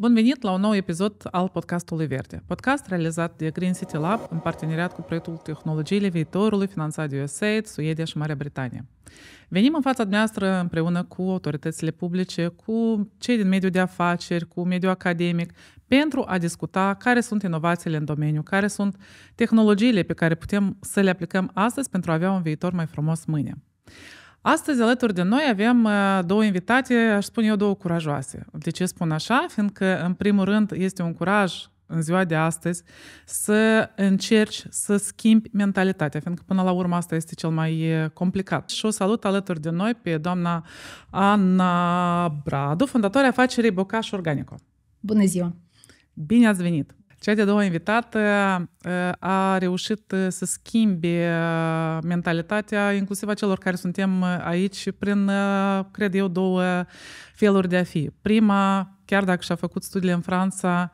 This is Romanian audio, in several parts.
Bun venit la un nou episod al podcastului Verde, podcast realizat de Green City Lab în parteneriat cu proiectul Tehnologiile Viitorului finanțat de USAID, Suedia și Marea Britanie. Venim în fața dumneavoastră împreună cu autoritățile publice, cu cei din mediul de afaceri, cu mediul academic, pentru a discuta care sunt inovațiile în domeniu, care sunt tehnologiile pe care putem să le aplicăm astăzi pentru a avea un viitor mai frumos mâine. Astăzi, alături de noi, avem uh, două invitate, aș spune eu, două curajoase. De ce spun așa? Fiindcă, în primul rând, este un curaj în ziua de astăzi să încerci să schimbi mentalitatea, fiindcă până la urmă asta este cel mai uh, complicat. Și o salut alături de noi pe doamna Ana Bradu, fondatoarea afacerii Bocaș Organico. Bună ziua! Bine ați venit! Cea de-a doua invitată uh, a reușit uh, să schimbe uh, mentalitatea, inclusiv a celor care suntem aici, prin, cred eu, două feluri de a fi. Prima, chiar dacă și-a făcut studiile în Franța,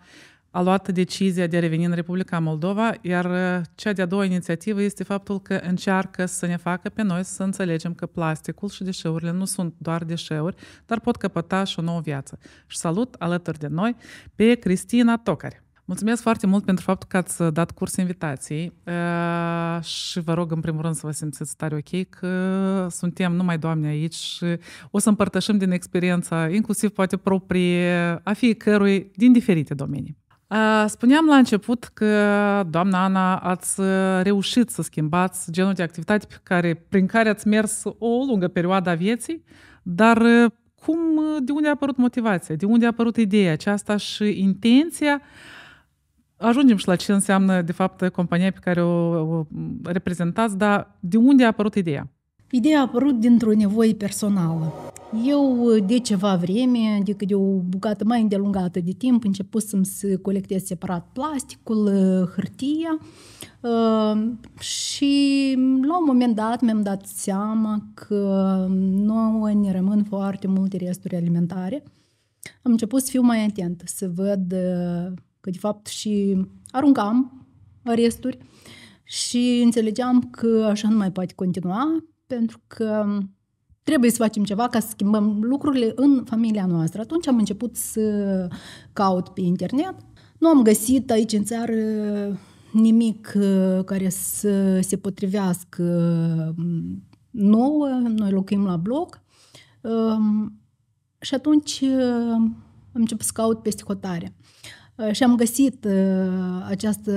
a luat decizia de a reveni în Republica Moldova, iar cea de-a doua inițiativă este faptul că încearcă să ne facă pe noi să înțelegem că plasticul și deșeurile nu sunt doar deșeuri, dar pot căpăta și o nouă viață. Și salut alături de noi pe Cristina Tocare. Mulțumesc foarte mult pentru faptul că ați uh, dat curs invitației uh, și vă rog în primul rând să vă simțiți tare ok că suntem numai doamne aici și o să împărtășim din experiența, inclusiv poate proprie, a fiecărui din diferite domenii. Uh, spuneam la început că, doamna Ana, ați reușit să schimbați genul de activitate pe care, prin care ați mers o lungă perioadă a vieții, dar cum, de unde a apărut motivația, de unde a apărut ideea aceasta și intenția uh, Ajungem și la ce înseamnă, de fapt, compania pe care o, o reprezentați, dar de unde a apărut ideea? Ideea a apărut dintr-o nevoie personală. Eu de ceva vreme, adică de o bucată mai îndelungată de timp, început să-mi se colectez separat plasticul, hârtia uh, și la un moment dat mi-am dat seama că nouă ne rămân foarte multe resturi alimentare. Am început să fiu mai atent, să văd uh, că de fapt și aruncam resturi și înțelegeam că așa nu mai poate continua, pentru că trebuie să facem ceva ca să schimbăm lucrurile în familia noastră. Atunci am început să caut pe internet. Nu am găsit aici în țară nimic uh, care să se potrivească uh, nouă, noi locuim la bloc. Um, și atunci uh, am început să caut peste hotare. Uh, și am găsit uh, această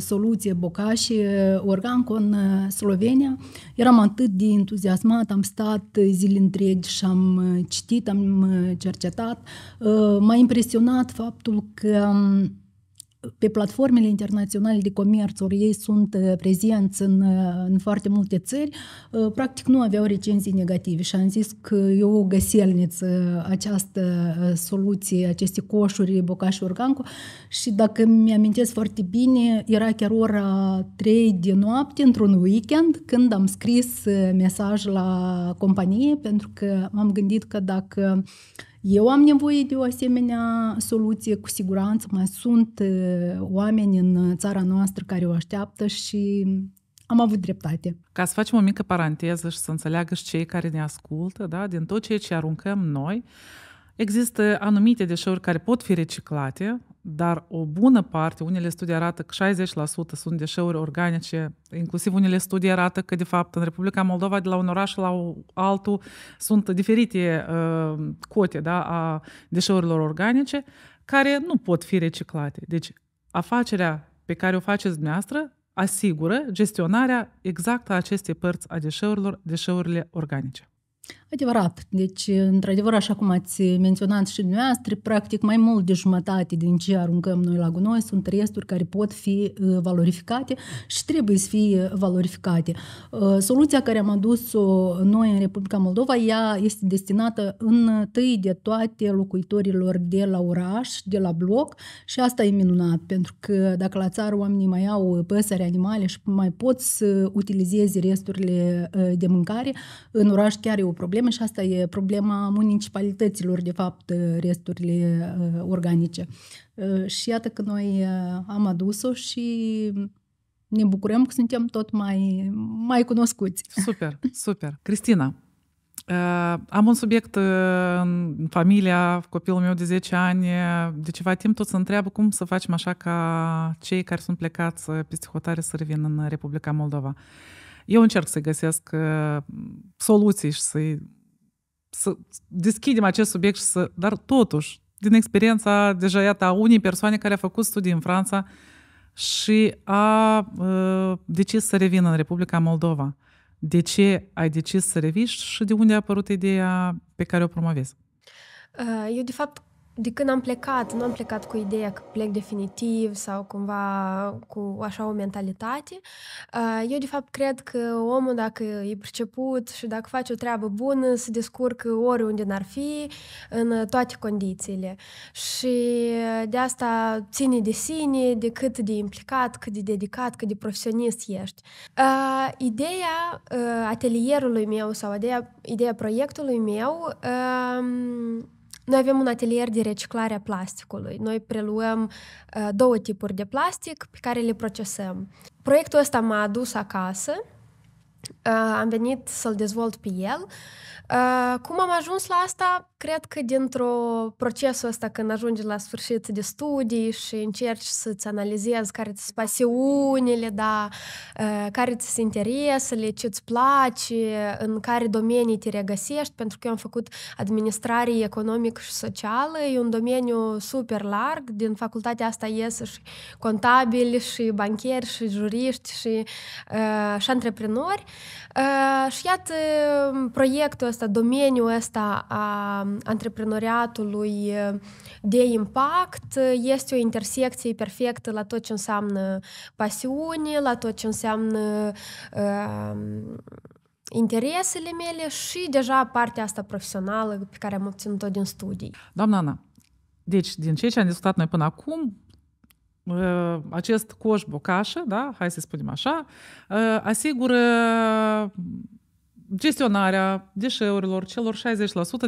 soluție Bocaș uh, organ în Slovenia. Eram atât de entuziasmat, am stat zile întregi și am citit, am cercetat. M-a impresionat faptul că um, pe platformele internaționale de comerț, ori ei sunt uh, prezenți în, uh, în foarte multe țări, uh, practic nu aveau recenzii negative și am zis că e o găselniță această soluție, aceste coșuri, bocaș organco și dacă mi-amintesc foarte bine, era chiar ora 3 de noapte într-un weekend când am scris mesaj la companie pentru că m-am gândit că dacă eu am nevoie de o asemenea soluție, cu siguranță. Mai sunt uh, oameni în țara noastră care o așteaptă și am avut dreptate. Ca să facem o mică paranteză și să înțeleagă și cei care ne ascultă, da, din tot ceea ce aruncăm noi, uh, Există anumite deșeuri care pot fi reciclate, dar o bună parte, unele studii arată că 60% sunt deșeuri organice, inclusiv unele studii arată că, de fapt, în Republica Moldova, de la un oraș la altul, sunt diferite uh, cote da, a deșeurilor organice care nu pot fi reciclate. Deci, afacerea pe care o faceți dumneavoastră asigură gestionarea exactă a acestei părți a deșeurilor, deșeurile organice adevărat. Deci, într-adevăr, așa cum ați menționat și dumneavoastră, practic mai mult de jumătate din ce aruncăm noi la gunoi sunt resturi care pot fi uh, valorificate și trebuie să fie valorificate. Uh, soluția care am adus-o noi în Republica Moldova, ea este destinată în tâi de toate locuitorilor de la oraș, de la bloc și asta e minunat, pentru că dacă la țară oamenii mai au păsări, animale și mai pot să utilizeze resturile uh, de mâncare, în oraș chiar e o problemă probleme și asta e problema municipalităților, de fapt, resturile uh, organice. Uh, și iată că noi uh, am adus-o și ne bucurăm că suntem tot mai, mai cunoscuți. Super, super. Cristina, am un subiect în familia, copilul meu de 10 ani, de ceva timp tot se întreabă cum să facem așa ca cei care sunt plecați peste hotare să revină în Republica Moldova. Uh, eu încerc să găsesc uh, soluții și să, să deschidem acest subiect și să, dar totuși, din experiența deja, iată, a unei persoane care a făcut studii în Franța și a uh, decis să revină în Republica Moldova. De ce ai decis să revii și de unde a apărut ideea pe care o promovezi? Uh, eu, de fapt, de când am plecat, nu am plecat cu ideea că plec definitiv sau cumva cu așa o mentalitate. Ah, eu, de fapt, cred că omul, dacă e priceput și dacă face o treabă bună, se descurcă oriunde n-ar fi, în toate condițiile. Și de asta ține de sine, de cât de implicat, cât de dedicat, cât de profesionist ești. Ah, ideea ah, atelierului meu sau ideea, ideea proiectului meu noi avem un atelier de reciclare a plasticului. Noi preluăm uh, două tipuri de plastic pe care le procesăm. Proiectul ăsta m-a adus acasă. Uh, am venit să-l dezvolt pe el. Э, cum am ajuns la asta? Cred că dintr-o procesul ăsta când ajungi la sfârșit de studii și încerci să-ți analizezi care ți pasiunile, da, uh, care ți interesele, ce-ți place, în care domenii te regăsești, pentru că eu am făcut administrare economică și socială, e un domeniu super larg, din facultatea asta ies și contabili, și bancheri, și juriști, și, uh, și antreprenori. Uh, și iată proiectul ăsta ăsta, domeniul ăsta a antreprenoriatului eh, de impact eh, este o intersecție perfectă la tot ce înseamnă pasiune, la tot ce înseamnă uh, interesele mele și deja partea asta profesională pe care am obținut-o din studii. Doamna Ana, deci din ceea ce am discutat noi până acum, eh, acest coș bocașă, da, hai să spunem așa, asigură gestionarea deșeurilor, celor 60%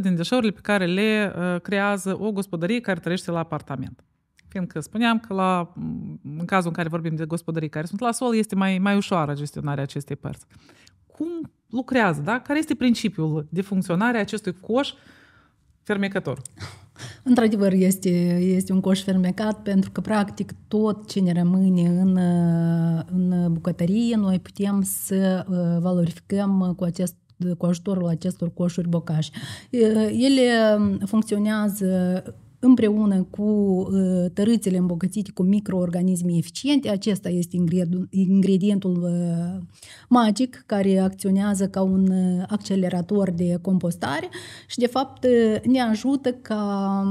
din deșeurile pe care le uh, creează o gospodărie care trăiește la apartament. Fiindcă spuneam că la, mm, în cazul în care vorbim de gospodării care sunt la sol, este mai, mai ușoară gestionarea acestei părți. Cum lucrează, da? Care este principiul de funcționare a acestui coș fermecător? Într-adevăr, este, este un coș fermecat pentru că, practic, tot ce ne rămâne în, în bucătărie, noi putem să uh, valorificăm cu acest cu ajutorul acestor coșuri bocași. Ele funcționează împreună cu uh, tărâțele îmbogățite cu microorganisme eficiente. Acesta este ingredientul uh, magic care acționează ca un uh, accelerator de compostare și, de fapt, ne ajută ca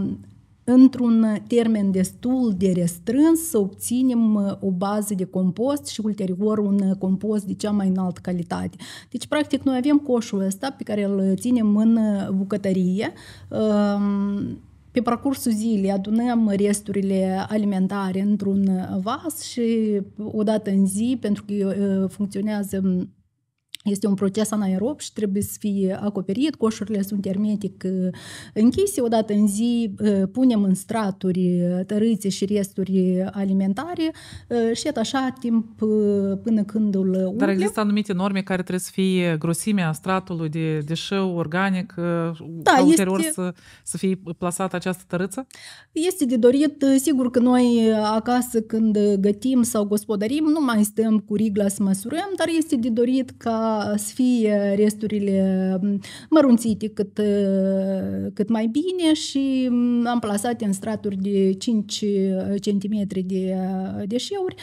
într-un termen destul de restrâns să obținem o bază de compost și ulterior un compost de cea mai înaltă calitate. Deci, practic, noi avem coșul ăsta pe care îl ținem în bucătărie pe parcursul zilei adunăm resturile alimentare într-un vas și odată în zi, pentru că uh, funcționează este un proces anaerob și trebuie să fie acoperit, coșurile sunt ermetic uh, închise, odată în zi uh, punem în straturi uh, tărâțe și resturi alimentare și et așa timp până când îl umple. Dar există anumite norme care trebuie să fie grosimea stratului de deșeu organic, da, ulterior este... să, să fie plasată această tărâță? Este de dorit, sigur că noi acasă când gătim sau gospodărim nu mai stăm cu rigla să măsurăm, dar este de dorit ca să fie resturile mm, mărunțite cât, cât mai bine și mm, am plasat în straturi de 5 cm de deșeuri.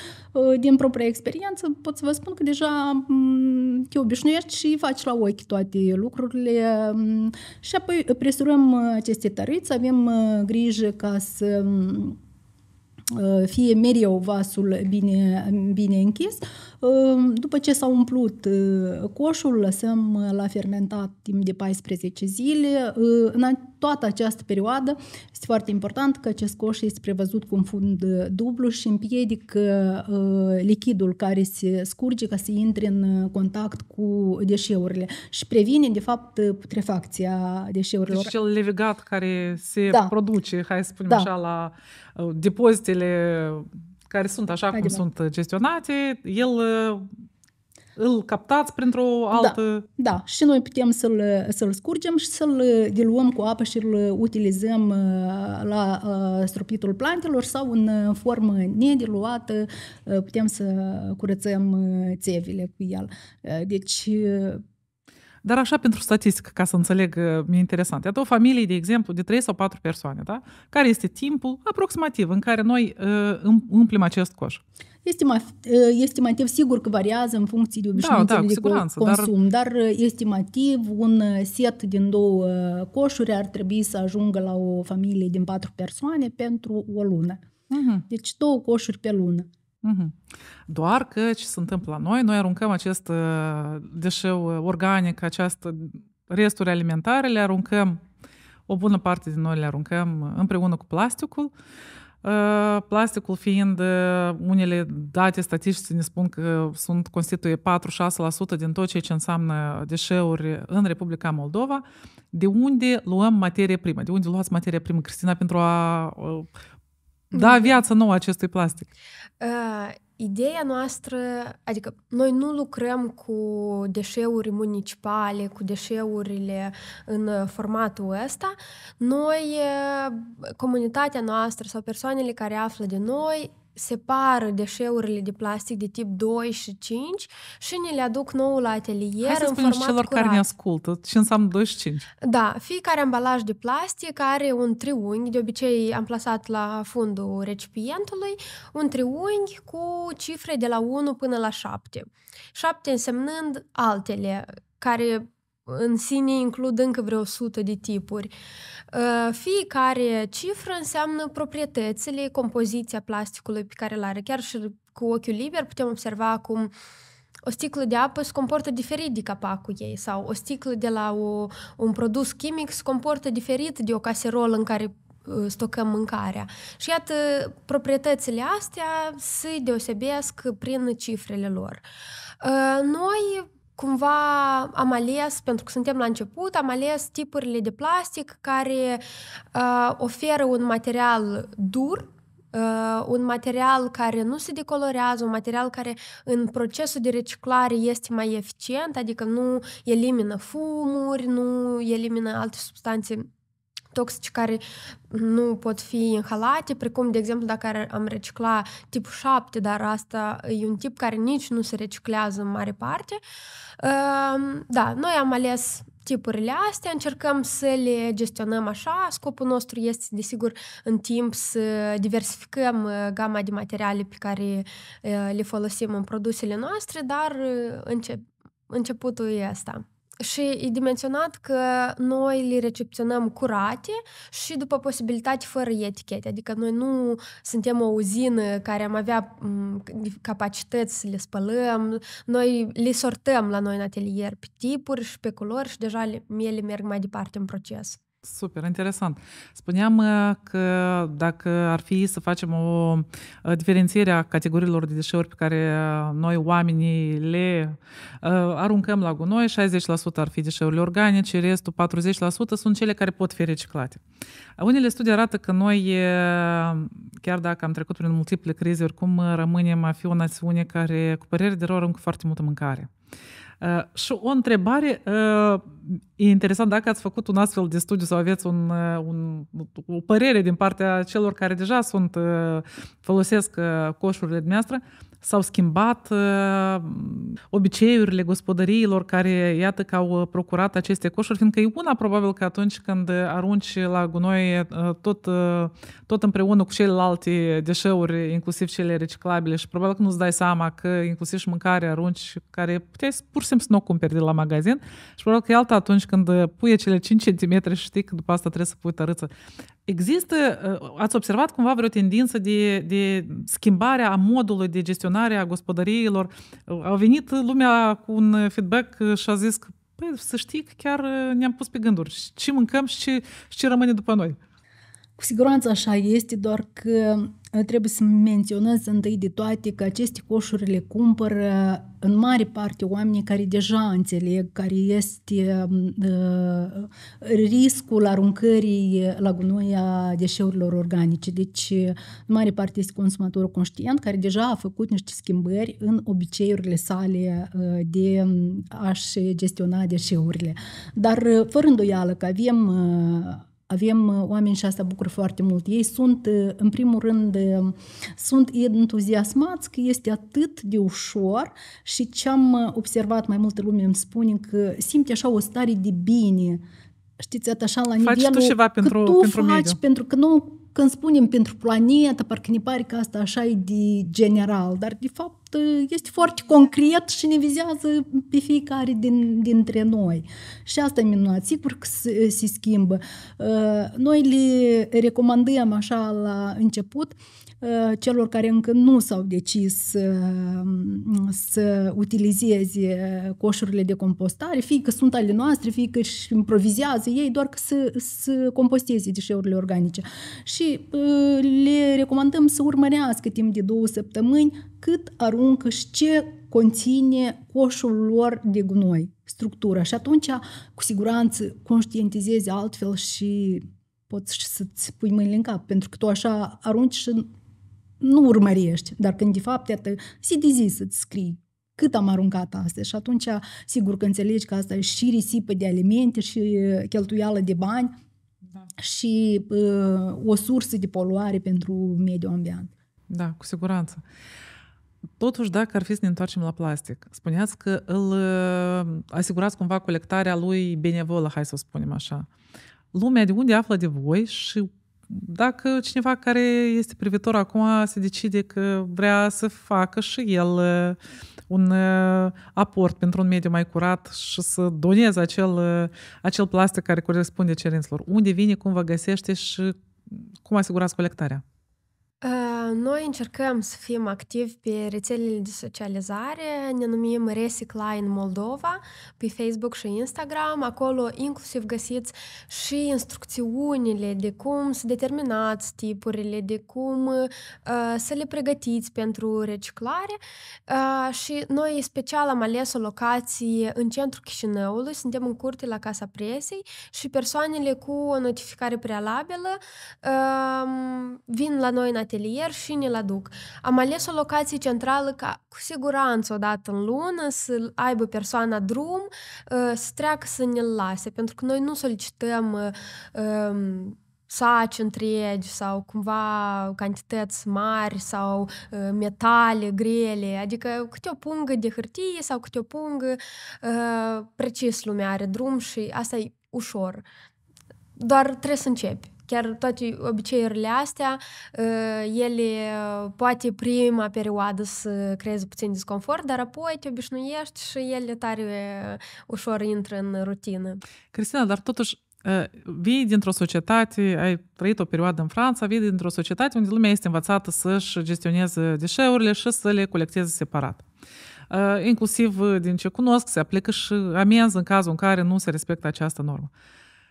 Din propria experiență pot să vă spun că deja mm, te obișnuiești și faci la ochi toate lucrurile și apoi presurăm aceste tăriți, avem grijă ca să fie mereu vasul bine, bine închis Ehm, după ce s-a umplut eh, coșul, lăsăm eh, la fermentat timp de 14 zile. Eh, în toată această perioadă este foarte important că acest coș este prevăzut cu un fund dublu și împiedică lichidul care se scurge ca să intre în contact cu deșeurile și previne, de fapt, putrefacția deșeurilor. Deci cel levigat care se da. produce, hai să spunem da. așa, la depozitele care sunt așa Hai cum sunt gestionate, el uh, îl captați printr-o da, altă... Da, da. și noi putem să-l, să-l scurgem și să-l diluăm cu apă și îl utilizăm uh, la uh, stropitul plantelor sau în formă nediluată putem să curățăm țevile cu el. Deci dar așa pentru statistică, ca să înțeleg, uh, mi-e interesant. Iată o familie, de exemplu, de 3 sau 4 persoane, da? care este timpul aproximativ în care noi uh, umplem acest coș. Estimativ, uh, estimativ sigur că variază în funcție de obișnuințele da, da, de siguranță, consum, dar... dar uh, estimativ un set din două coșuri ar trebui să ajungă la o familie din patru persoane pentru o lună. Uh-huh. Deci două coșuri pe lună. Doar că ce se întâmplă la noi, noi aruncăm acest uh, deșeu uh, organic, aceste resturi alimentare, le aruncăm, o bună parte din noi le aruncăm uh, împreună cu plasticul, plasticul fiind unele date statistice ne spun că sunt constituie 4-6% din tot ceea ce înseamnă deșeuri în Republica Moldova, de unde luăm materie primă? De unde luați materie primă, Cristina, pentru a da, mhm. viața nouă acestui plastic. Uh, ideea noastră, adică noi nu lucrăm cu deșeuri municipale, cu deșeurile în uh, formatul ăsta. Noi, uh, comunitatea noastră sau persoanele care află de noi, separă deșeurile de plastic de tip 2 și 5 și ne le aduc nou la atelier Hai să în format celor curat. care ne ascultă ce înseamnă 2 și 5. Da, fiecare ambalaj de plastic are un triunghi, de obicei am plasat la fundul recipientului, un triunghi cu cifre de la 1 până la 7. 7 însemnând altele care în sine includ încă vreo 100 de tipuri. Uh, fiecare cifră înseamnă proprietățile, compoziția plasticului pe care îl are. Chiar și cu ochiul liber putem observa cum o sticlă de apă se comportă diferit de capacul ei sau o sticlă de la o, un produs chimic se comportă diferit de o caserolă în care uh, stocăm mâncarea. Și iată, proprietățile astea se deosebesc prin cifrele lor. Uh, noi cumva am ales, pentru că suntem la început, am ales tipurile de plastic care uh, oferă un material dur, uh, un material care nu se decolorează, un material care în procesul de reciclare este mai eficient, adică nu elimină fumuri, nu elimină alte substanțe toxici care nu pot fi inhalate, precum, de exemplu, dacă am recicla tipul 7, dar asta e un tip care nici nu se reciclează în mare parte. Ehm, da, noi am ales tipurile astea, încercăm să le gestionăm așa. Scopul nostru este, desigur, în timp să diversificăm uh, gama de materiale pe care uh, le folosim în produsele noastre, dar uh, încep, începutul e asta. Și e dimensionat că noi le recepționăm curate și după posibilitate fără etichete. Adică noi nu suntem o uzină care am avea capacități să le spălăm. Noi le sortăm la noi în atelier pe tipuri și pe culori și deja ele merg mai departe în proces. Super, interesant. Spuneam uh, că dacă ar fi să facem o uh, diferențiere a categoriilor de deșeuri pe care uh, noi oamenii le aruncăm la gunoi, 60% ar fi deșeurile organice, restul 40% sunt cele care pot fi reciclate. Unele studii arată că noi, chiar dacă am trecut prin multiple crize, oricum rămânem a fi o națiune care, cu părere de rău, aruncă foarte multă mâncare și э, o întrebare, э, e interesant dacă ați făcut un astfel de studiu sau aveți un, э, un, o părere din partea celor care deja sunt folosesc coșurile dumneavoastră, s-au schimbat uh, obiceiurile gospodăriilor care, iată, că au uh, procurat aceste coșuri, fiindcă e una probabil că atunci când arunci la gunoi uh, tot, tot împreună cu celelalte deșeuri, inclusiv cele reciclabile și probabil că nu-ți dai seama că inclusiv și mâncare arunci care puteai pur și simplu să nu o cumperi de la magazin și probabil că e alta atunci când pui cele 5 cm și știi că după asta trebuie să pui tărâță. Există, ați observat cumva vreo tendință de, de schimbare a modului de gestionare funcționare a gospodăriilor. A venit lumea cu un feedback și a zis că, păi, să știi că chiar ne-am pus pe gânduri. Ce mâncăm și ce, și ce rămâne după noi. Cu siguranță așa este, doar că trebuie să menționez întâi de toate că aceste coșuri le cumpără în mare parte oamenii care deja înțeleg care este uh, riscul aruncării la gunoi a deșeurilor organice. Deci, în mare parte este consumatorul conștient care deja a făcut niște schimbări în obiceiurile sale uh, de um, a-și gestiona deșeurile. Dar, uh, fără îndoială că avem avem uh, oameni și asta bucură foarte mult. Ei sunt, uh, în primul rând, uh, sunt entuziasmați că este atât de ușor și ce am observat, mai multe lume îmi spune că simte așa o stare de bine. Știți, așa la faci nivelul... Faci tu ceva pentru, tu pentru faci, mediu. pentru că nu când spunem pentru planetă, parcă ne pare că asta așa e de general, dar de fapt este foarte concret și ne vizează pe fiecare din, dintre noi. Și asta e minunat, sigur că se, se schimbă. Uh, noi le recomandăm așa la început uh, celor care încă nu s-au decis să, uh, să utilizeze coșurile de compostare, fie că sunt ale noastre, fie că își improvizează ei, doar că să, să composteze deșeurile organice. Și le recomandăm să urmărească timp de două săptămâni cât aruncă aruncă și ce conține coșul lor de gunoi, structura. Și atunci, cu siguranță, conștientizezi altfel și poți și să-ți pui mâinile în cap, pentru că tu așa arunci și nu urmărești, dar când de fapt, iată, zi de zi să-ți scrii cât am aruncat astăzi. Și atunci, sigur că înțelegi că asta e și risipă de alimente și cheltuială de bani da. și uh, o sursă de poluare pentru mediul ambient. Da, cu siguranță. Uh, Totuși, dacă ar fi să ne întoarcem la plastic, spuneați că îl uh, asigurați cumva colectarea lui benevolă, hai să o spunem așa. Lumea de unde află de voi și dacă cineva care este privitor acum se decide că vrea să facă și el uh, un uh, aport pentru un mediu mai curat și să doneze acel, acel plastic care corespunde cerințelor, unde vine, cum vă găsește și cum asigurați colectarea? Noi încercăm să fim activi pe rețelele de socializare, ne numim Recycline în Moldova, pe Facebook și Instagram. Acolo inclusiv găsiți și instrucțiunile de cum să determinați tipurile, de cum uh, să le pregătiți pentru reciclare. Uh, și noi special am ales o locație în centrul Chișinăului, suntem în curte la Casa Presei și persoanele cu o notificare prealabilă uh, vin la noi în atelier și ne-l aduc. Am ales o locație centrală ca cu siguranță o dată în lună să aibă persoana drum, uh, să treacă să ne-l lase, pentru că noi nu solicităm uh, um, saci întregi sau cumva cantități mari sau uh, metale grele, adică câte o pungă de hârtie sau câte o pungă uh, precis lumea are drum și asta e ușor. Doar trebuie să începi chiar toate obiceiurile astea, ă, ele ă, poate prima perioadă să creeze puțin disconfort, dar apoi te obișnuiești și ele tare ă, ușor intră în rutină. Cristina, dar totuși vii dintr-o societate, ai trăit o perioadă în Franța, vii dintr-o societate unde lumea este învățată să-și gestioneze deșeurile și să le colecteze separat. Inclusiv din ce cunosc, se aplică și amenzi în cazul în care nu se respectă această normă.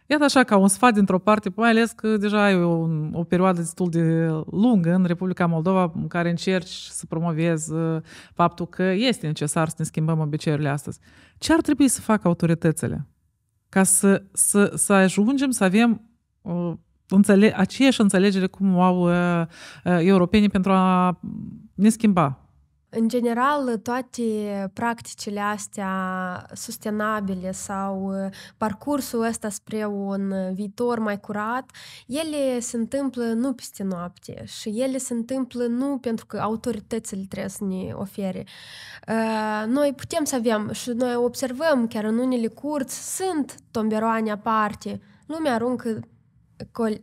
Iată așa ca un sfat dintr-o parte, mai ales că deja ai o, o perioadă destul de lungă în Republica Moldova în care încerci să promovezi uh, faptul că este necesar să ne schimbăm obiceiurile astăzi. Ce ar trebui să facă autoritățile ca să, să, să ajungem să avem uh, înțele- aceeași înțelegere cum au uh, uh, europenii pentru a ne schimba în general, toate practicile astea sustenabile sau uh, parcursul ăsta spre un viitor mai curat, ele se întâmplă nu peste noapte și ele se întâmplă nu pentru că autoritățile trebuie să ne ofere. Uh, noi putem să avem și noi observăm chiar în unele curți sunt tomberoane aparte, lumea aruncă col-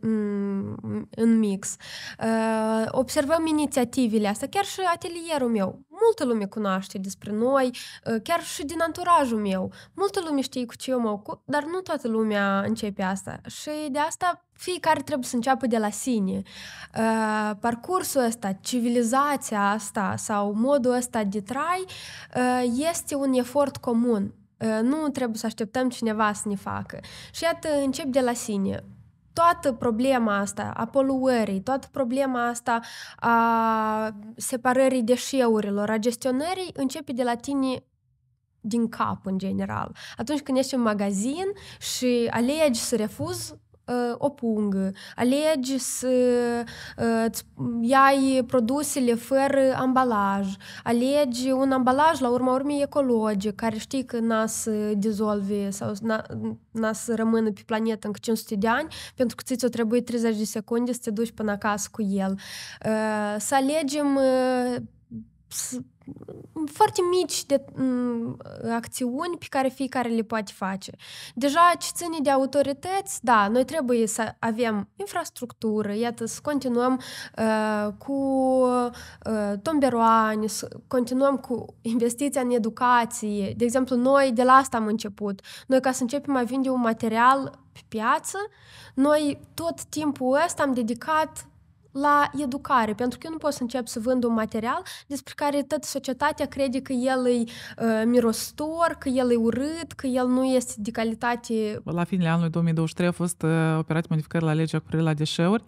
în mix. Uh, observăm inițiativele astea, chiar și atelierul meu. Multă lume cunoaște despre noi, uh, chiar și din anturajul meu. Multă lume știe cu ce eu mă ocup, dar nu toată lumea începe asta. Și de asta fiecare trebuie să înceapă de la sine. Uh, parcursul ăsta, civilizația asta sau modul ăsta de trai este un efort comun. Nu trebuie să așteptăm cineva să ne facă. Și iată, încep de la sine toată problema asta a poluării, toată problema asta a separării deșeurilor, a gestionării, începe de la tine din cap, în general. Atunci când ești în magazin și alegi să refuzi o pungă, alegi să uh, iai produsele fără ambalaj, alegi un ambalaj la urma urmei ecologic, care știi că n-a să dizolve sau n-a, n-a să rămână pe planetă încă 500 de ani, pentru că ți-o trebuie 30 de secunde să te duci până acasă cu el. Uh, să alegem uh, foarte mici de acțiuni pe care fiecare le poate face. Deja ce ține de autorități, da, noi trebuie să avem infrastructură, iată, să continuăm uh, cu uh, ă, tomberoane, să continuăm cu investiția în educație. De exemplu, noi de la asta am început. Noi ca să începem a vinde un material pe piață, noi tot timpul ăsta am dedicat la educare, pentru că eu nu pot să încep să vând un material despre care toată societatea crede că el e uh, mirostor, că el e urât, că el nu este de calitate. La finele anului 2023 au fost uh, ă, operate modificări la legea cu privire la deșeuri,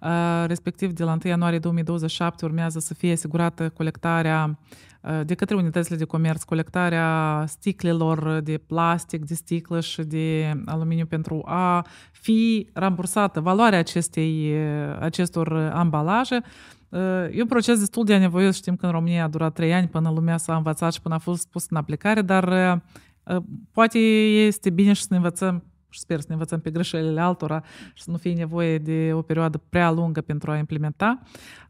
uh, respectiv de la 1 ianuarie 2027 urmează să fie asigurată colectarea uh, Э, de către unitățile de comerț, colectarea sticlelor de plastic, de sticlă și de aluminiu pentru a fi rambursată valoarea acestei, eh, acestor ambalaje. Eh, e un proces destul de anevoios, știm că în România a durat trei ani până lumea s-a învățat și până a fost pus în aplicare, dar eh, poate este bine și să ne învățăm și sper să ne învățăm pe greșelile altora și să nu fie nevoie de o perioadă prea lungă pentru a implementa.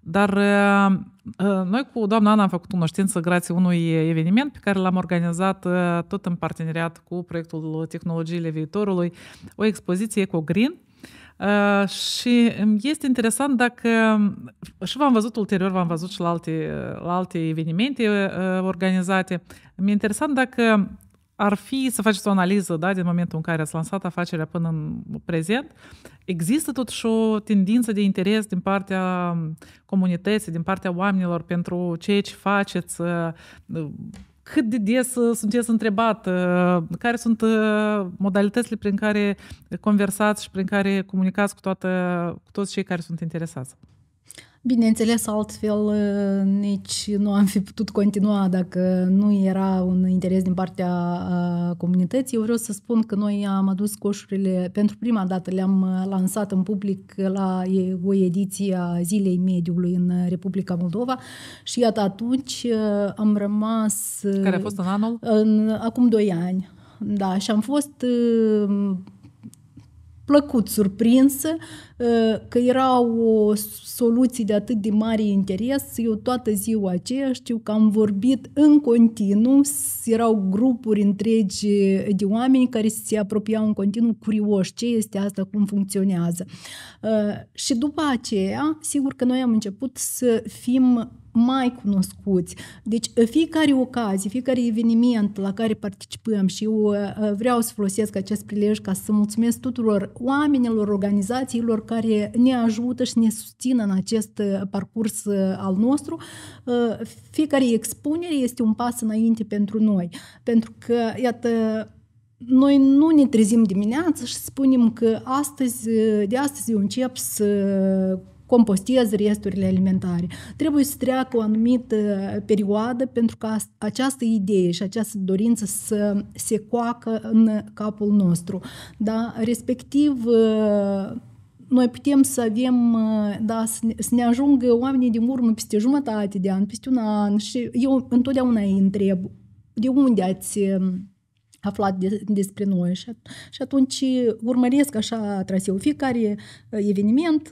Dar noi cu doamna Ana am făcut cunoștință grație unui eveniment pe care l-am organizat tot în parteneriat cu proiectul Tehnologiile Viitorului, o expoziție EcoGreen, Uh, și este interesant dacă, și v-am văzut ulterior, v-am văzut și la alte, la alte evenimente uh, organizate, mi-e interesant dacă ar fi să faceți o analiză da, din momentul în care ați lansat afacerea până în prezent, există totuși o tendință de interes din partea comunității, din partea oamenilor pentru ceea ce faceți, cât de des uh, sunteți întrebat, uh, care sunt uh, modalitățile prin care conversați și prin care comunicați cu, toată, cu toți cei care sunt interesați? Bineînțeles, altfel ă, nici nu am fi putut continua dacă nu era un interes din partea ă, comunității. Eu vreau să spun că noi am adus coșurile, pentru prima dată le-am ă, lansat în public la o ediție a Zilei Mediului în Republica Moldova și iată atunci am rămas... Care a fost în anul? În, acum doi ani. Da, și am fost plăcut surprinsă uh, că erau soluții de atât de mare interes. Eu toată ziua aceea știu că am vorbit în continuu, erau grupuri întregi de oameni care se apropiau în continuu curioși ce este asta, cum funcționează. Uh, și după aceea, sigur că noi am început să fim mai cunoscuți. Deci uh, fiecare ocazie, fiecare eveniment la care participăm și eu uh, uh, vreau să folosesc acest prilej ca să mulțumesc tuturor oamenilor, organizațiilor care ne ajută și ne susțin în acest parcurs al nostru. Fiecare expunere este un pas înainte pentru noi, pentru că, iată, noi nu ne trezim dimineața și spunem că astăzi, de astăzi eu încep să compostez resturile alimentare. Trebuie să treacă o anumită uh, perioadă pentru ca această idee și această dorință să se coacă în capul nostru. Da? Respectiv, uh, noi putem să avem, uh, da, să ne ajungă oamenii din urmă peste jumătate de an, peste un an și eu întotdeauna îi întreb de unde ați um, aflat de, despre noi și, și atunci urmăresc așa traseul fiecare eveniment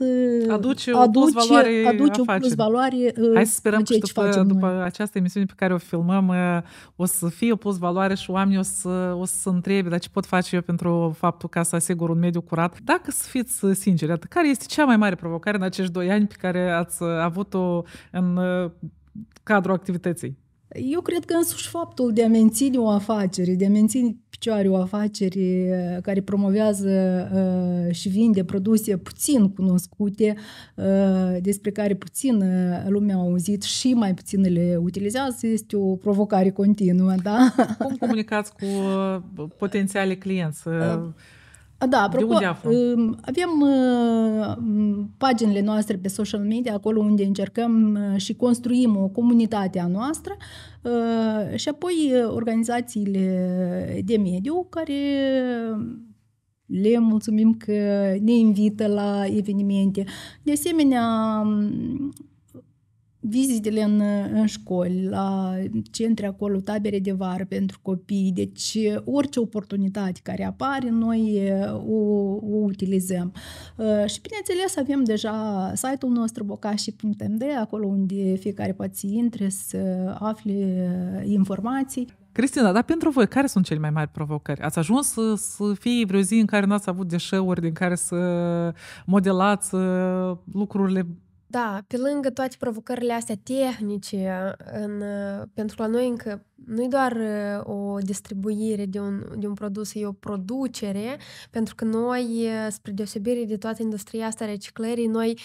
aduce, aduce, aduce plus valoare Hai să sperăm că după, ce după noi. această emisiune pe care o filmăm o să fie o plus valoare și oamenii o să, o să se întrebe dar ce pot face eu pentru faptul ca să asigur un mediu curat. Dacă să fiți sinceri, care este cea mai mare provocare în acești doi ani pe care ați avut-o în cadrul activității? Eu cred că însuși faptul de a menține o afacere, de a menține picioare o afacere uh, care promovează uh, și vinde produse puțin cunoscute, uh, despre care puțin lumea a auzit și mai puțin le utilizează, este o provocare continuă. Da? Cum comunicați cu potențiale clienți? Uh da, apropo, de unde aflăm? Um, avem uh, um, paginile noastre pe social media, acolo unde încercăm uh, și construim o comunitate a noastră uh, și apoi organizațiile de mediu care le mulțumim că ne invită la evenimente. De asemenea, um, vizitele în, în școli, la centre acolo, tabere de vară pentru copii, deci orice oportunitate care apare, noi uh, o, o utilizăm. Uh, și bineînțeles avem deja site-ul nostru bocași.md, acolo unde fiecare să intre să afle uh, informații. Cristina, dar pentru voi, care sunt cele mai mari provocări? Ați ajuns să, să fie vreo zi în care n-ați avut deșeuri, din care să modelați lucrurile da, pe lângă toate provocările astea tehnice, în, uh, pentru la noi încă nu e doar uh, o distribuire de un, de un produs, e o producere, pentru că noi, uh, spre deosebire de toată industria asta reciclării, noi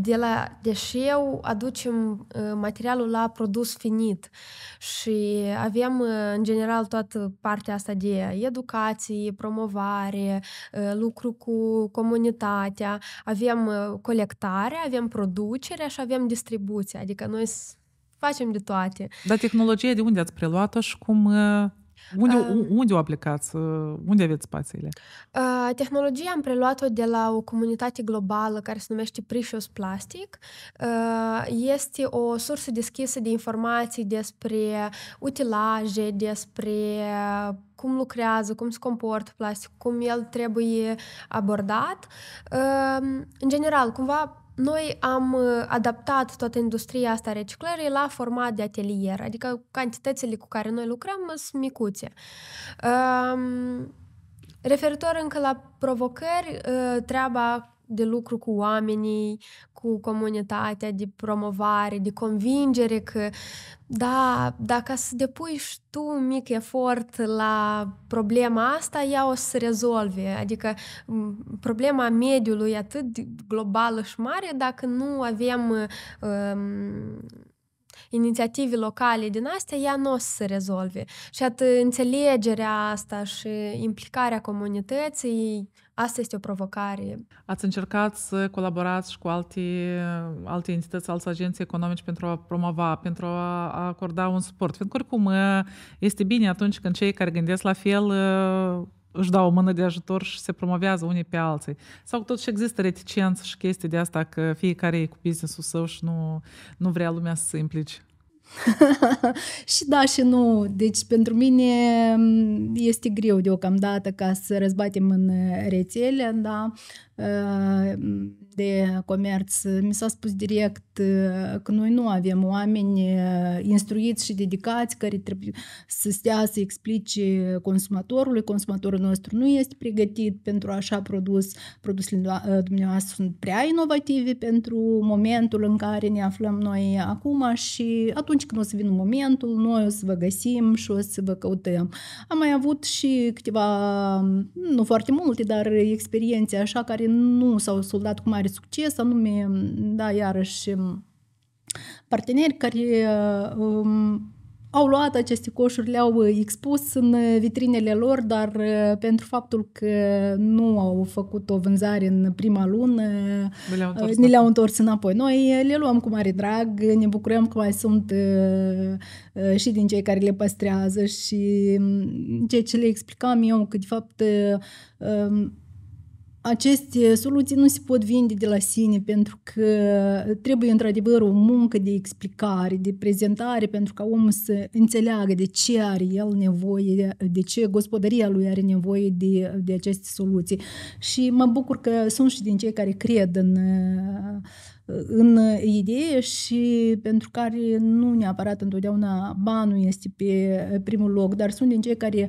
de la deșeu aducem uh, materialul la produs finit și avem uh, în general toată partea asta de educație, promovare, uh, lucru cu comunitatea, avem colectare, avem producere și avem distribuție, adică noi facem de toate. Dar tehnologia de unde ați preluat-o și cum unde, uh, unde o aplicați? Unde aveți spațiile? Uh, tehnologia am preluat-o de la o comunitate globală care se numește Precious Plastic. Uh, este o sursă deschisă de informații despre utilaje, despre cum lucrează, cum se comportă plastic, cum el trebuie abordat. În general, cumva noi am uh, adaptat toată industria asta a reciclării la format de atelier, adică cantitățile cu care noi lucrăm sunt micuțe. Referitor încă la provocări, uh, treaba de lucru cu oamenii, cu comunitatea, de promovare, de convingere că, da, dacă să depui și tu un mic efort la problema asta, ea o să se rezolve. Adică problema mediului atât globală și mare, dacă nu avem um, inițiative locale din astea, ea nu o să se rezolve. Și at înțelegerea asta și implicarea comunității, asta este o provocare. Ați încercat să colaborați și cu alte, alte entități, alți agenții economici pentru a promova, pentru a acorda un suport. Pentru că, oricum, este bine atunci când cei care gândesc la fel își dau o mână de ajutor și se promovează unii pe alții. Sau totuși există reticență și chestii de asta că fiecare e cu business-ul său și nu, nu vrea lumea să se implice. și da și nu. Deci pentru mine mm, este greu deocamdată ca să răzbatem în rețele, da de comerț, mi s-a spus direct că noi nu avem oameni instruiți și dedicați care trebuie să stea să explice consumatorului. Consumatorul nostru nu este pregătit pentru așa produs. Produsele dumneavoastră sunt prea inovative pentru momentul în care ne aflăm noi acum și atunci când o să vină momentul, noi o să vă găsim și o să vă căutăm. Am mai avut și câteva, nu foarte multe, dar experiențe așa care nu s-au soldat cu mare succes, anume, da, iarăși mm, parteneri care um, au luat aceste coșuri, le-au expus în vitrinele lor, dar mm, pentru faptul că nu au făcut o vânzare în prima lună, le-au ne le-au întors înapoi. Noi le luăm cu mare drag, ne bucurăm că mai sunt și din cei care le păstrează și ceea ce le explicam eu, că de fapt aceste eh, soluții nu se pot vinde de la sine pentru că eh, trebuie într-adevăr o muncă de explicare, de prezentare pentru ca omul să înțeleagă de ce are el nevoie, de ce gospodăria lui are nevoie de, de aceste soluții. Și mă bucur că sunt și din cei care cred în eh, în idee și pentru care nu neapărat întotdeauna banul este pe primul loc, dar sunt din cei care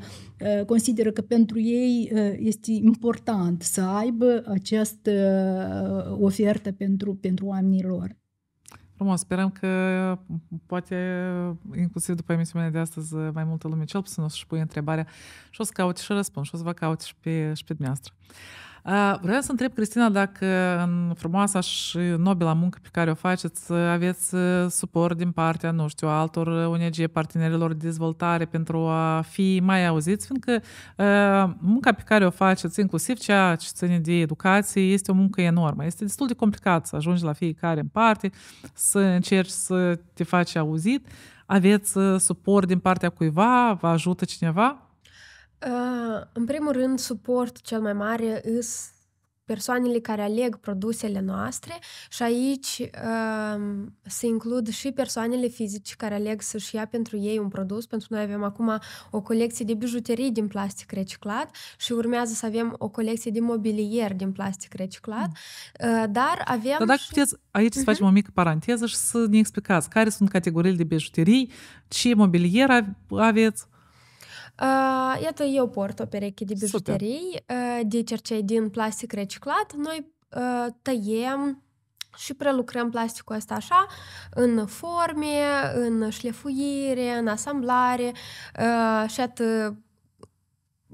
uh, consideră că pentru ei uh, este important să aibă această uh, ofertă pentru, pentru oamenii lor. Frumos, sperăm că poate, inclusiv după emisiunea de astăzi, mai multă lume, cel puțin o să-și pui întrebarea și o să caute și răspuns și o să vă caute și pe, și pe dumneavoastră. Vreau să întreb, Cristina, dacă în frumoasa și nobila muncă pe care o faceți, aveți uh, suport din partea, nu știu, altor ONG, partenerilor de dezvoltare pentru a fi mai auziți, fiindcă uh, munca pe care o faceți, inclusiv ceea ce ține de educație, este o muncă enormă. Este destul de complicat să ajungi la fiecare în parte, să încerci să te faci auzit. Aveți uh, suport din partea cuiva, vă ajută cineva? Ă, în primul rând, suport cel mai mare îs persoanele care aleg produsele noastre și aici uh, se includ și persoanele fizice care aleg să-și ia pentru ei un produs, pentru noi avem acum o colecție de bijuterii din plastic reciclat și urmează să avem o colecție de mobilier din plastic reciclat, uh, dar avem... Dar dacă și... puteți aici uh-huh. să facem mhm. o mică paranteză și să ne explicați care sunt categoriile de bijuterii, ce mobilier aveți? Uh, iată, eu port o pereche de bijuterii uh, de cercei din plastic reciclat. Noi uh, tăiem și prelucrăm plasticul ăsta așa în forme, în șlefuire, în asamblare uh, și atât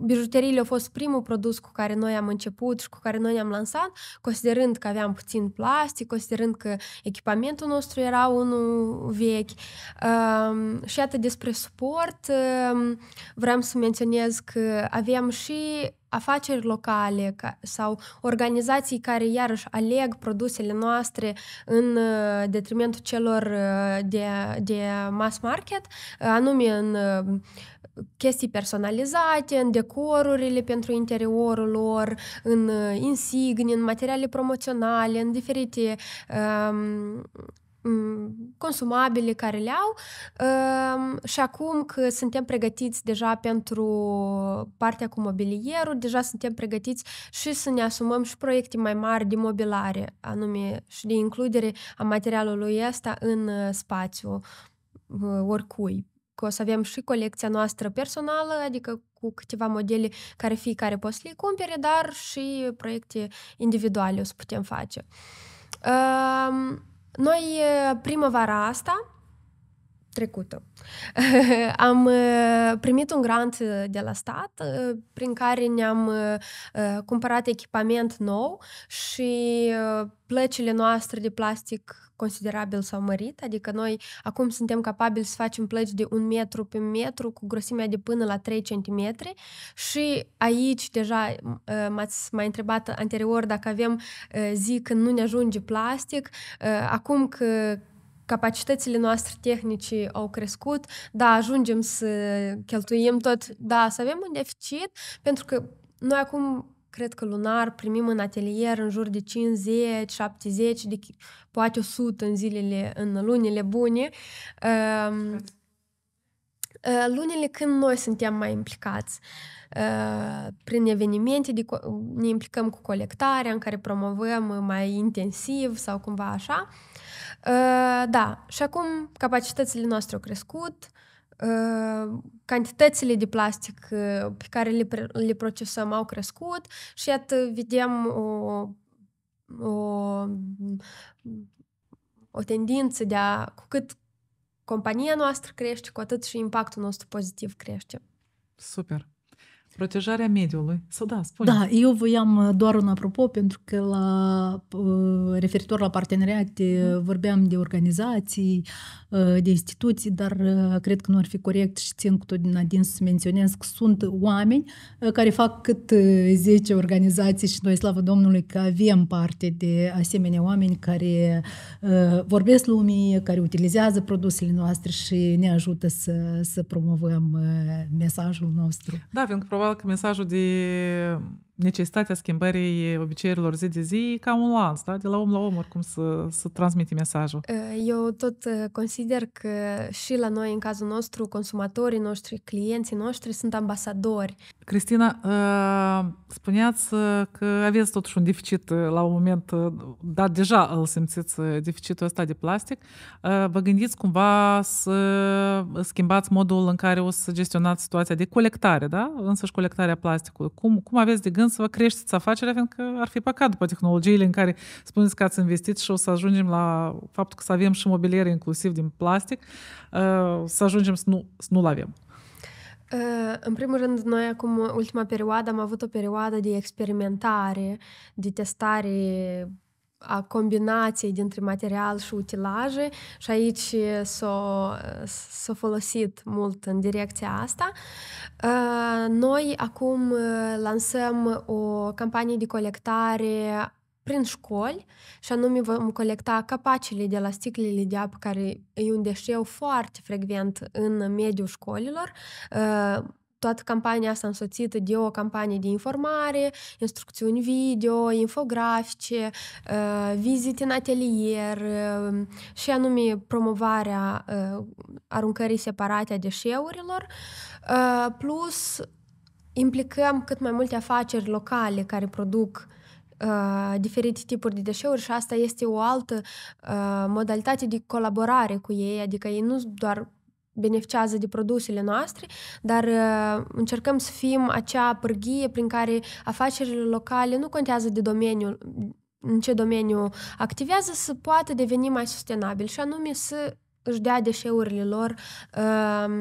bijuteriile au fost primul produs cu care noi am început și cu care noi ne-am lansat, considerând că aveam puțin plastic, considerând că echipamentul nostru era unul vechi. Um, și iată despre suport, um, vreau să menționez că aveam și afaceri locale sau organizații care iarăși aleg produsele noastre în uh, detrimentul celor uh, de, de mass market, uh, anume în chestii personalizate, în decorurile pentru interiorul lor, în insigni, în materiale promoționale, în diferite um, Mm, consumabile care le au ehm, și acum că suntem pregătiți deja pentru partea cu mobilierul, deja suntem pregătiți și să ne asumăm și proiecte mai mari de mobilare, anume și de includere a materialului ăsta în uh, spațiu uh, oricui. Că o să avem și colecția noastră personală, adică cu câteva modele care fiecare poate să le cumpere, dar și proiecte individuale o să putem face. Ehm, noi eh, primăvara asta trecută. Am uh, primit un grant uh, de la stat uh, prin care ne-am cumpărat echipament nou și plăcile noastre de plastic considerabil s-au mărit, adică noi acum suntem capabili să facem plăci de un metru pe metru cu grosimea de până la 3 cm și aici deja m-ați mai întrebat anterior dacă avem zi când nu ne ajunge plastic, acum că capacitățile noastre tehnice au crescut, da, ajungem să cheltuim tot, da, să avem un deficit, pentru că noi acum cred că lunar primim în atelier în jur de 50, 70, de, poate 100 în zilele, în lunile bune. Uh, lunile când noi suntem mai implicați. Eh, prin evenimente de, ne implicăm cu colectarea în care promovăm mai intensiv sau cumva așa. Ă, da, și acum capacitățile noastre au crescut, ă, cantitățile de plastic ă, pe care le, le procesăm au crescut și iată, vedem o, o, o tendință de a, cu cât compania noastră crește, cu atât și impactul nostru pozitiv crește. Super! Protejarea mediului. Sau da, spune. Da, eu voiam uh, doar un apropo, pentru că la, uh, referitor la parteneriate uh, mm-hmm. vorbeam de organizații, de instituții, dar cred că nu ar fi corect și țin cu tot din adins să menționez că sunt oameni care fac cât 10 organizații și noi, slavă Domnului, că avem parte de asemenea oameni care vorbesc lumii, care utilizează produsele noastre și ne ajută să, să promovăm mesajul nostru. Da, pentru că probabil gal kaip mes kažu necesitatea schimbării obiceiurilor zi de zi ca un lanț, da? de la om la om, oricum să, să transmiti mesajul. Ă, eu tot ă, consider că și la noi, în cazul nostru, consumatorii noștri, clienții noștri sunt ambasadori. Cristina, ă, spuneați că aveți totuși un deficit la un moment, dar deja îl simțiți, deficitul ăsta de plastic. Vă gândiți cumva să schimbați modul în care o să gestionați situația de colectare, da? Însăși colectarea plasticului. Cum, cum aveți de gând să vă creșteți afacerea, pentru că ar fi păcat după tehnologiile în care spuneți că ați investit și o să ajungem la faptul că să avem și mobilier inclusiv din plastic, uh, să ajungem să nu, să nu-l avem. Uh, în primul rând, noi acum, ultima perioadă, am avut o perioadă de experimentare, de testare a combinației dintre material și utilaje și aici s-a, s-a folosit mult în direcția asta. Noi acum lansăm o campanie de colectare prin școli și anume vom colecta capacele de la sticlele de apă care e un deșeu foarte frecvent în mediul școlilor toată campania asta însoțită de o campanie de informare, instrucțiuni video, infografice, uh, vizite în atelier um, și anume promovarea uh, aruncării separate a deșeurilor, uh, plus implicăm cât mai multe afaceri locale care produc diferite tipuri de deșeuri și asta este o altă modalitate de colaborare cu ei, adică ei nu doar beneficiază de produsele noastre, dar uh, încercăm să fim acea pârghie prin care afacerile locale nu contează de domeniul în ce domeniu activează, să poată deveni mai sustenabil și anume să își dea deșeurile lor uh,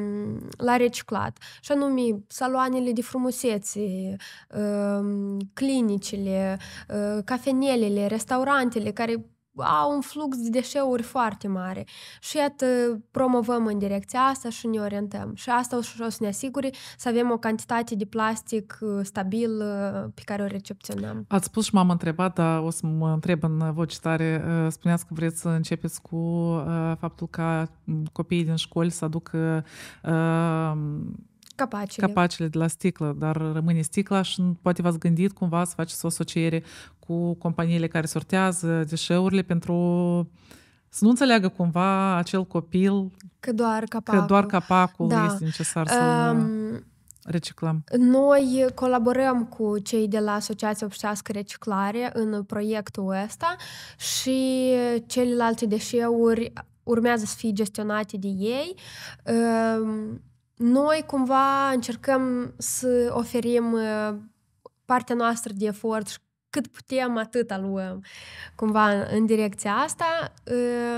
la reciclat. Și anume, saloanele de frumusețe, uh, clinicile, uh, cafenelele, restaurantele care au un flux de deșeuri foarte mare. Și iată, promovăm în direcția asta și ne orientăm. Și asta o să ne asigure să avem o cantitate de plastic uh, stabil uh, pe care o recepționăm. Ați spus și m-am întrebat, dar o să mă întreb în voce tare. Uh, spuneați că vreți să începeți cu faptul ca mm, copiii din școli să aducă capacele. capacele de la sticlă, dar rămâne sticla și poate v-ați gândit cumva să faceți o asociere cu companiile care sortează deșeurile pentru să nu înțeleagă cumva acel copil că doar capacul, că doar capacul da. este necesar să um, reciclăm. Noi colaborăm cu cei de la Asociația Obștească Reciclare în proiectul ăsta și celelalte deșeuri urmează să fie gestionate de ei. Um, noi cumva încercăm să oferim uh, partea noastră de efort și cât putem atât luăm cumva în direcția asta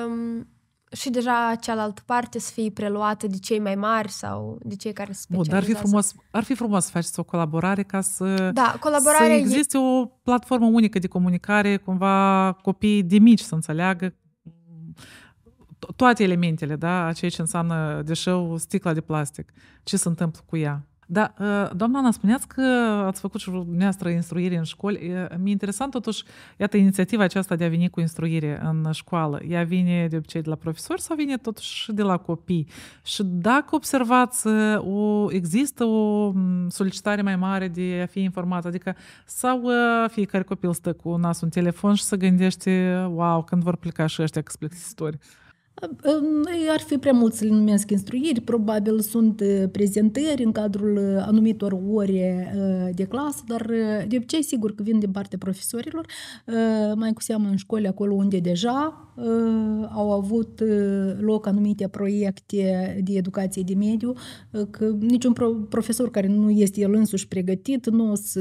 um, și deja cealaltă parte să fie preluată de cei mai mari sau de cei care se Bun, dar ar fi frumos, ar fi frumos să faceți o colaborare ca să, da, colaborarea să existe e... o platformă unică de comunicare, cumva copiii de mici să înțeleagă toate elementele, da, ceea ce înseamnă deșeu, sticla de plastic, ce se întâmplă cu ea. Da, ă, doamna Ana, spuneați că ați făcut și dumneavoastră instruire în școli. Mi-e interesant totuși, iată, inițiativa aceasta de a veni cu instruire în școală. Ea vine de obicei de la profesori sau vine totuși de la copii? Și dacă observați, ă, o, există o solicitare mai mare de a fi informat, adică sau ă, fiecare copil stă cu nasul în telefon și se gândește, wow, când vor pleca și ăștia că istorie. Ar fi prea mult să le numesc instruiri, probabil sunt uh, prezentări în cadrul uh, anumitor ore uh, de clasă, dar de obicei sigur că vin din partea profesorilor, mai cu seamă în școli acolo unde deja Э, au avut э, loc anumite proiecte de educație de mediu, uh, că niciun profesor care nu este el însuși pregătit nu o să,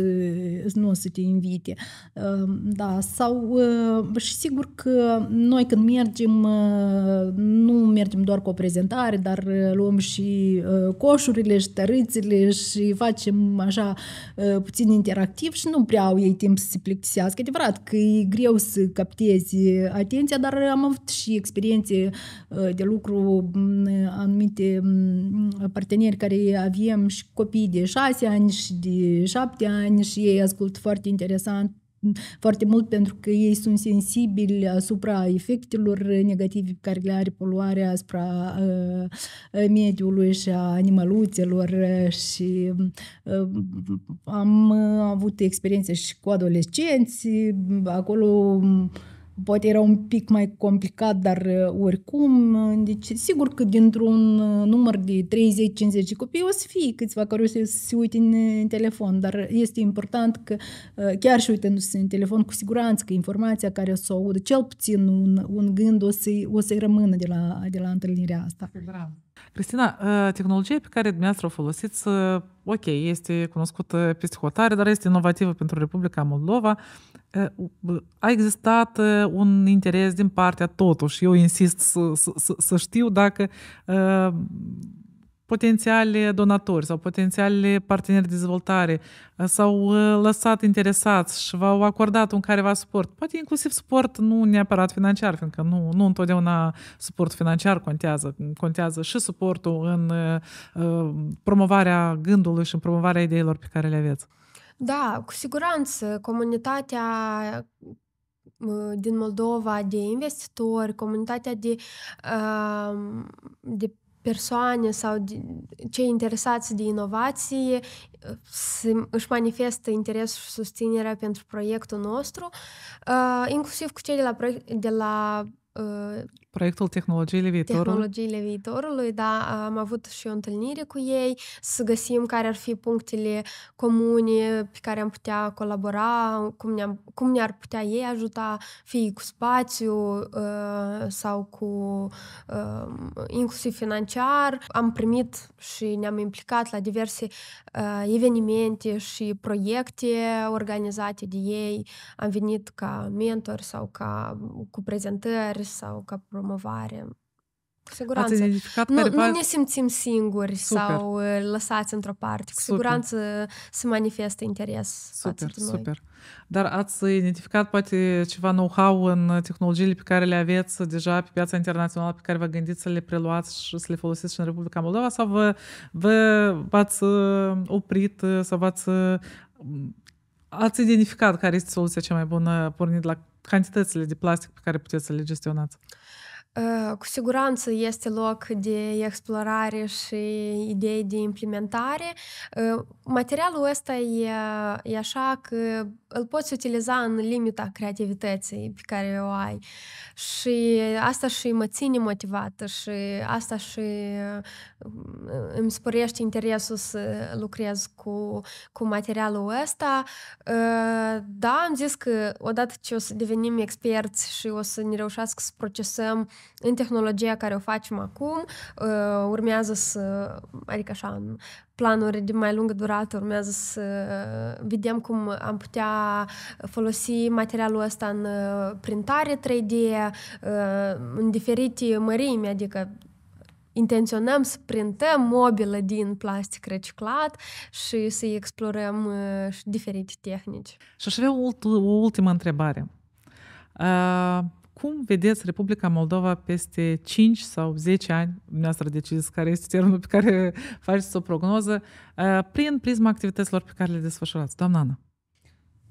nu o să te invite. Ehm, da, sau uh, și sigur că noi când mergem, uh, nu mergem doar cu o prezentare, dar luăm și coșurile și tărâțile și facem așa puțin interactiv și nu prea au ei timp să se plictisească. Adevărat că e greu să captezi atenția, dar am avut și experiențe uh, de lucru mm, anumite mm, parteneri care avem și copii de șase ani și de șapte ani și ei ascult foarte interesant mm, foarte mult pentru că ei sunt sensibili asupra efectelor negative pe care le are poluarea asupra uh, mediului și a animăluțelor și uh, am avut experiențe și cu adolescenți, acolo poate era un pic mai complicat, dar uh, oricum, uh, deci, sigur că dintr-un uh, număr de 30-50 copii o să fie câțiva care o să se uite în telefon, dar este important că chiar și uitându-se în telefon, cu siguranță că informația care o să o audă, cel puțin un, un gând o să-i, o să-i rămână de la, de la întâlnirea asta. Da. Cristina, tehnologia pe care dumneavoastră o folosiți, ok, este cunoscută peste hotare, dar este inovativă pentru Republica Moldova a existat un interes din partea totuși. Eu insist să, să, să știu dacă potențiale donatori sau potențiale parteneri de dezvoltare s-au lăsat interesați și v-au acordat un careva suport. Poate inclusiv suport nu neapărat financiar, fiindcă nu, nu întotdeauna suport financiar contează. Contează și suportul în promovarea gândului și în promovarea ideilor pe care le aveți. Da, cu siguranță. Comunitatea din Moldova de investitori, comunitatea de, de persoane sau de, cei interesați de inovație își manifestă interesul și susținerea pentru proiectul nostru, inclusiv cu cei de la, de la proiectul Tehnologiile Viitorului? Tehnologiile Viitorului, da, am avut și o întâlnire cu ei, să găsim care ar fi punctele comune pe care am putea colabora, cum, ne cum ne-ar putea ei ajuta, fie cu spațiu uh, sau cu uh, inclusiv financiar. Am primit și ne-am implicat la diverse uh, evenimente și proiecte organizate de ei. Am venit ca mentor sau ca cu prezentări sau ca pro promovare. Cu siguranță. Ați nu, nu ne simțim singuri super. sau uh, lăsați într-o parte. Cu super. siguranță se manifestă interes Super, noi. super. Dar ați identificat poate ceva know-how în tehnologiile pe care le aveți deja pe piața internațională, pe care vă gândiți să le preluați și să le folosiți și în Republica Moldova sau vă, vă, v-ați uh, oprit uh, sau v-ați ați identificat care este soluția cea mai bună pornit la cantitățile de plastic pe care puteți să le gestionați? Uh, cu siguranță este loc de explorare și idei de implementare. Materialul ăsta e, e așa că îl poți utiliza în limita creativității pe care o ai. Și asta și mă ține motivată și asta și îmi sporește interesul să lucrez cu, cu materialul ăsta. Da, am zis că odată ce o să devenim experți și o să ne reușească să procesăm în tehnologia care o facem acum, uh, urmează să, adică așa, în planuri de mai lungă durată, urmează să vedem cum am putea folosi materialul ăsta în uh, printare 3D, uh, în diferite mărimi, adică intenționăm să printăm mobilă din plastic reciclat și să explorăm uh, diferite tehnici. Și aș avea o, o ultimă întrebare. Uh, cum vedeți Republica Moldova peste 5 sau 10 ani? Dumneavoastră decizi care este termenul pe care faceți o prognoză uh, prin prisma activităților pe care le desfășurați. Doamna Ana.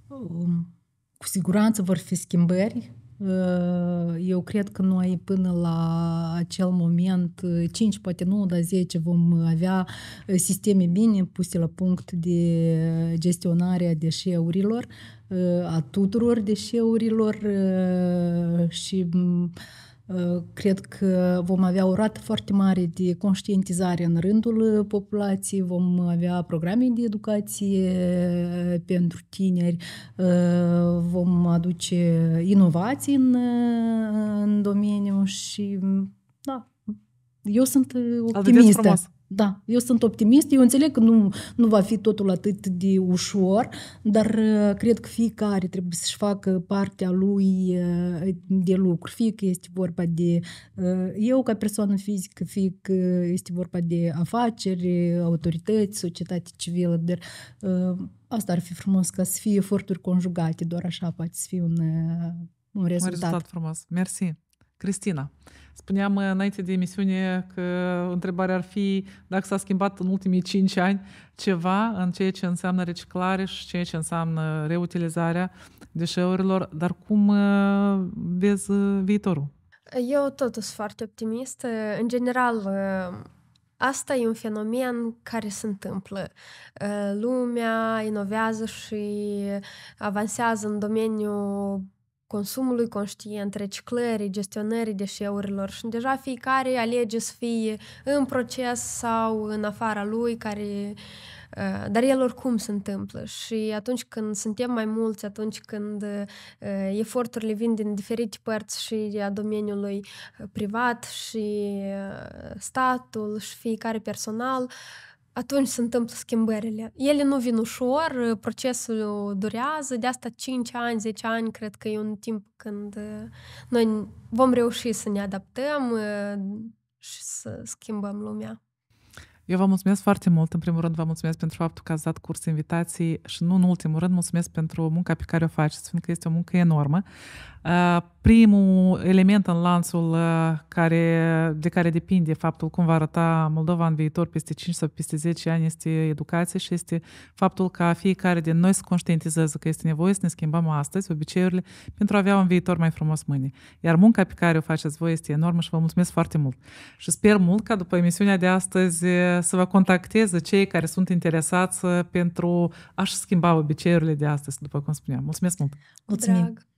Um, cu siguranță vor fi schimbări. Uh, eu cred că noi până la acel moment, 5, uh, poate nu, dar 10, vom avea sisteme bine puse la punct de gestionare a deșeurilor a tuturor deșeurilor uh, și uh, cred că vom avea o rată foarte mare de conștientizare în rândul uh, populației, vom avea programe de educație pentru tineri, vom aduce inovații în, în domeniu și da, eu sunt optimistă. Aveți da, eu sunt optimist, eu înțeleg că nu, nu va fi totul atât de ușor, dar uh, cred că fiecare trebuie să-și facă partea lui uh, de lucru, fie că este vorba de uh, eu ca persoană fizică, fie că este vorba de afaceri, autorități, societate civilă, dar asta ar fi frumos ca să fie eforturi conjugate, doar așa poate să fie un, un rezultat. Un rezultat frumos. Mersi. Cristina, spuneam înainte de emisiune că întrebarea ar fi dacă s-a schimbat în ultimii 5 ani ceva în ceea ce înseamnă reciclare și ceea ce înseamnă reutilizarea deșeurilor, dar cum uh, vezi uh, viitorul? Eu tot sunt foarte optimist. În general, uh, asta e un fenomen care se întâmplă. Lumea inovează și avansează în domeniul consumului conștient, reciclării, gestionării deșeurilor și deja fiecare alege să fie în proces sau în afara lui, care, uh, dar el oricum se întâmplă și atunci când suntem mai mulți, atunci când uh, eforturile vin din diferite părți și a domeniului uh, privat și statul și fiecare personal, atunci se întâmplă schimbările. Ele nu vin ușor, procesul durează, de asta 5 ani, 10 ani cred că e un timp când noi vom reuși să ne adaptăm și să schimbăm lumea. Eu vă mulțumesc foarte mult. În primul rând, vă mulțumesc pentru faptul că ați dat curs invitații și nu în ultimul rând, mulțumesc pentru munca pe care o faceți, fiindcă este o muncă enormă primul element în lanțul care, de care depinde faptul cum va arăta Moldova în viitor peste 5 sau peste 10 ani este educație și este faptul ca fiecare din noi să conștientizeze că este nevoie să ne schimbăm astăzi obiceiurile pentru a avea un viitor mai frumos mâine. Iar munca pe care o faceți voi este enormă și vă mulțumesc foarte mult. Și sper mult ca după emisiunea de astăzi să vă contacteze cei care sunt interesați pentru a-și schimba obiceiurile de astăzi, după cum spuneam. Mulțumesc mult! Mulțumim! Drag.